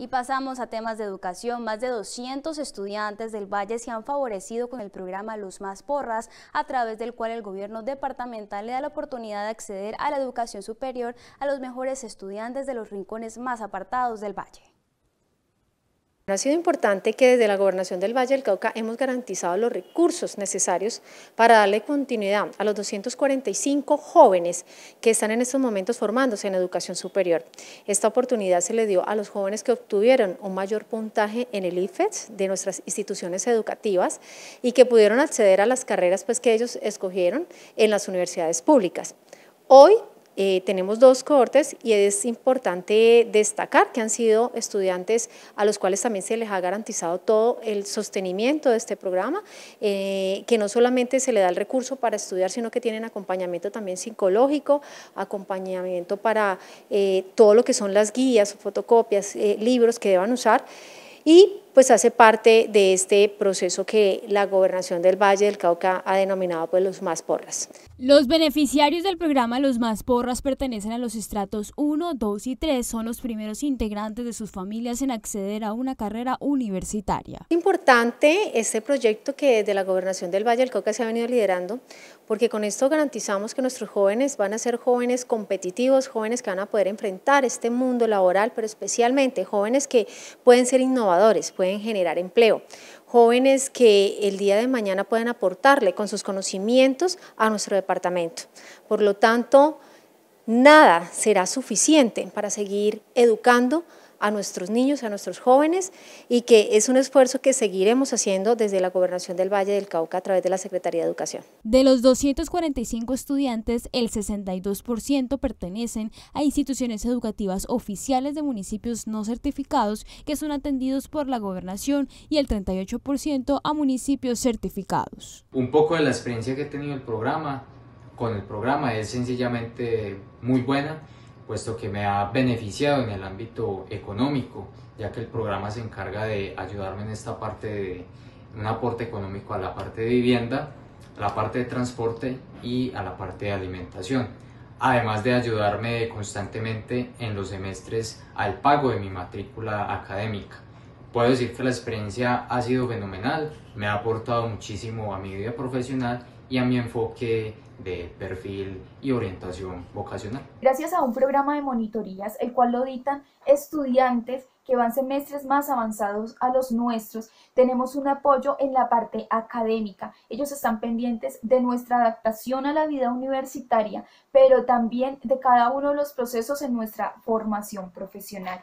Y pasamos a temas de educación. Más de 200 estudiantes del Valle se han favorecido con el programa Luz Más Porras, a través del cual el gobierno departamental le da la oportunidad de acceder a la educación superior a los mejores estudiantes de los rincones más apartados del Valle. Ha sido importante que desde la Gobernación del Valle del Cauca hemos garantizado los recursos necesarios para darle continuidad a los 245 jóvenes que están en estos momentos formándose en educación superior. Esta oportunidad se le dio a los jóvenes que obtuvieron un mayor puntaje en el IFES de nuestras instituciones educativas y que pudieron acceder a las carreras pues, que ellos escogieron en las universidades públicas. Hoy eh, tenemos dos cohortes y es importante destacar que han sido estudiantes a los cuales también se les ha garantizado todo el sostenimiento de este programa, eh, que no solamente se le da el recurso para estudiar, sino que tienen acompañamiento también psicológico, acompañamiento para eh, todo lo que son las guías, fotocopias, libros que deban usar y pues hace parte de este proceso que la gobernación del Valle del Cauca ha denominado pues los más porras. Los beneficiarios del programa Los Más Porras pertenecen a los estratos 1, 2 y 3. Son los primeros integrantes de sus familias en acceder a una carrera universitaria. Importante este proyecto que desde la Gobernación del Valle del Cauca se ha venido liderando, porque con esto garantizamos que nuestros jóvenes van a ser jóvenes competitivos, jóvenes que van a poder enfrentar este mundo laboral, pero especialmente jóvenes que pueden ser innovadores, pueden generar empleo, jóvenes que el día de mañana pueden aportarle con sus conocimientos a nuestro departamento. Por lo tanto, nada será suficiente para seguir educando a nuestros niños, a nuestros jóvenes y que es un esfuerzo que seguiremos haciendo desde la Gobernación del Valle del Cauca a través de la Secretaría de Educación. De los 245 estudiantes, el 62% pertenecen a instituciones educativas oficiales de municipios no certificados que son atendidos por la Gobernación y el 38% a municipios certificados. Un poco de la experiencia que he tenido el programa con el programa es sencillamente muy buena, puesto que me ha beneficiado en el ámbito económico, ya que el programa se encarga de ayudarme en esta parte de un aporte económico a la parte de vivienda, a la parte de transporte y a la parte de alimentación, además de ayudarme constantemente en los semestres al pago de mi matrícula académica. Puedo decir que la experiencia ha sido fenomenal, me ha aportado muchísimo a mi vida profesional y a mi enfoque de perfil y orientación vocacional. Gracias a un programa de monitorías, el cual lo dictan estudiantes que van semestres más avanzados a los nuestros, tenemos un apoyo en la parte académica. Ellos están pendientes de nuestra adaptación a la vida universitaria, pero también de cada uno de los procesos en nuestra formación profesional.